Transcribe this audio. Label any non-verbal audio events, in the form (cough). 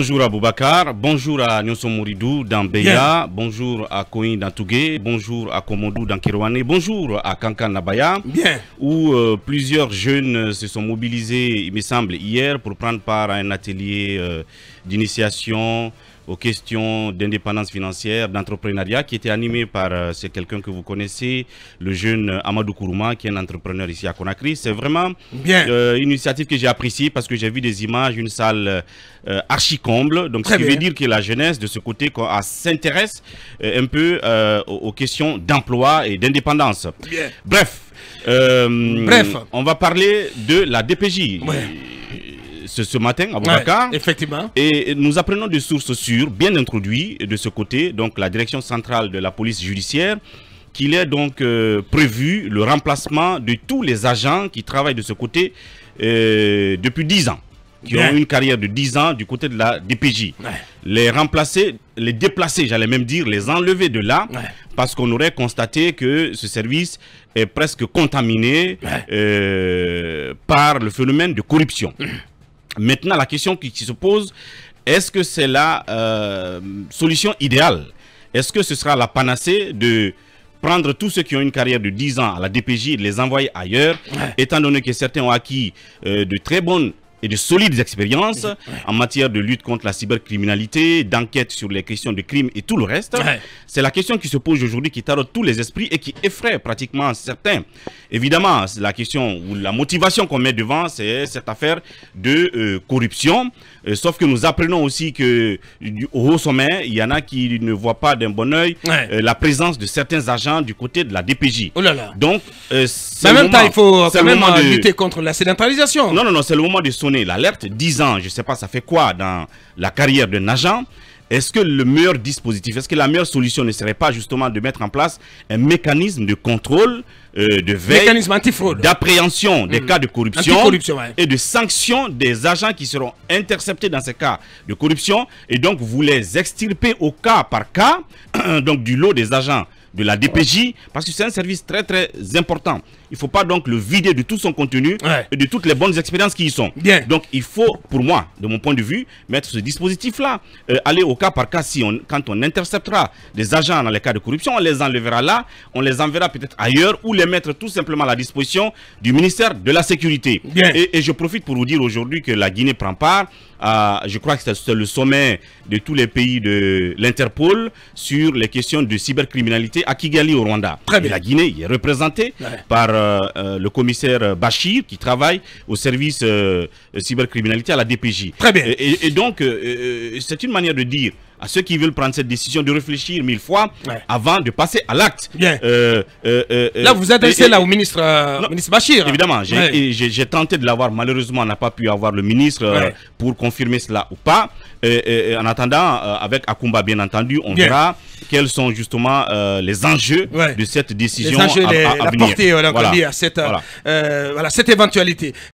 Bonjour à Boubacar, bonjour à Nyonson Mouridou dans Beya, bonjour à Koin dans bonjour à Komodou dans bonjour à Kankan Nabaya, où euh, plusieurs jeunes euh, se sont mobilisés, il me semble, hier pour prendre part à un atelier euh, d'initiation aux questions d'indépendance financière, d'entrepreneuriat, qui était animé par, euh, c'est quelqu'un que vous connaissez, le jeune euh, Amadou Kourouma, qui est un entrepreneur ici à Conakry. C'est vraiment Bien. Euh, une initiative que j'ai appréciée parce que j'ai vu des images, une salle archi-comble. Donc, ça ce qui veut dire que la jeunesse, de ce côté, s'intéresse un peu aux questions d'emploi et d'indépendance. Bref. Bref. On va parler de la DPJ ce, matin à Boubacar. effectivement. Et nous apprenons des sources sûres, bien introduites de ce côté, donc la direction centrale de la police judiciaire, qu'il est donc euh, prévu le remplacement de tous les agents qui travaillent de ce côté euh, depuis 10 ans qui ont une carrière de 10 ans du côté de la DPJ. Les remplacer, les déplacer, j'allais même dire, les enlever de là, parce qu'on aurait constaté que ce service est presque contaminé euh, par le phénomène de corruption. Hum. Maintenant, la question qui, se pose, est-ce que c'est la euh, solution idéale Est-ce que ce sera la panacée de prendre tous ceux qui ont une carrière de 10 ans à la DPJ et de les envoyer ailleurs, étant donné que certains ont acquis euh, de très bonnes et de solides expériences en matière de lutte contre la cybercriminalité, d'enquête sur les questions de crime et tout le reste. C'est la question qui se pose aujourd'hui, qui tarote tous les esprits et qui effraie pratiquement certains. Évidemment, la question ou la motivation qu'on met devant, c'est cette affaire de euh, corruption. Euh, sauf que nous apprenons aussi que au haut sommet, il y en a qui ne voient pas d'un bon oeil euh, la présence de certains agents du côté de la DPJ. Oh là là. Donc, c'est le même moment, temps, il faut quand même de... lutter contre la sédentarisation. Non, non, non, c'est le moment de l'alerte, 10 ans, je sais pas, ça fait quoi dans la carrière d'un agent est-ce que le meilleur dispositif, est-ce que la meilleure solution ne serait pas justement de mettre en place un mécanisme de contrôle, euh, de veille, d'appréhension des hmm. cas de corruption, et de sanction des agents qui seront interceptés dans ces cas de corruption et donc vous les extirper au cas par cas (clears throat) donc du lot des agents de la DPJ, parce que c'est un service très très important. Il ne faut pas donc le vider de tout son contenu et de toutes les bonnes expériences qui y sont. Donc il faut, pour moi, de mon point de vue, mettre ce dispositif-là, euh, aller au cas par cas, si on, quand on interceptera des agents dans les cas de corruption, on les enlèvera là, on les enverra peut-être ailleurs, ou les mettre tout simplement à la disposition du ministère de la Sécurité. et je profite pour vous dire aujourd'hui que la Guinée prend part je crois que c'est le sommet de tous les pays de l'Interpol sur les questions de cybercriminalité à Kigali au Rwanda. Très bien. Et la Guinée est représentée par euh, euh, le commissaire euh, Bachir qui travaille au service cybercriminalité à la DPJ. Très bien. Et, donc, c'est une manière de dire à ceux qui veulent prendre cette décision de réfléchir mille fois avant de passer à l'acte. Euh, euh, euh, là, vous adressez là au ministre, euh, ministre Bachir. Évidemment, j'ai tenté de l'avoir. Malheureusement, on n'a pas pu avoir le ministre euh, pour confirmer cela ou pas. en attendant, euh, avec Akumba, bien entendu, on verra quels sont justement les enjeux de cette décision les enjeux, à, à, la venir. voilà. à cette, voilà, cette éventualité.